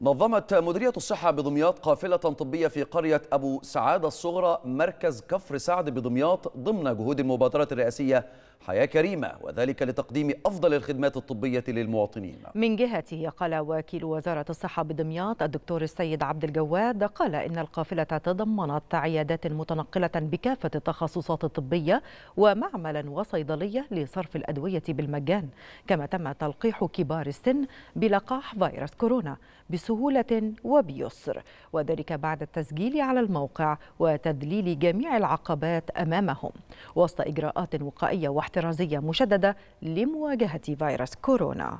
نظمت مديرية الصحة بدمياط قافلة طبية في قرية أبو سعادة الصغرى مركز كفر سعد بدمياط ضمن جهود المبادرة الرئاسية حياة كريمة وذلك لتقديم أفضل الخدمات الطبية للمواطنين من جهته قال وكيل وزارة الصحة بدمياط الدكتور السيد عبد الجواد قال إن القافلة تضمنت عيادات متنقلة بكافة التخصصات الطبية ومعملا وصيدلية لصرف الأدوية بالمجان كما تم تلقيح كبار السن بلقاح فيروس كورونا بس بسهولة وبيسر وذلك بعد التسجيل على الموقع وتذليل جميع العقبات أمامهم وسط إجراءات وقائية واحترازية مشددة لمواجهة فيروس كورونا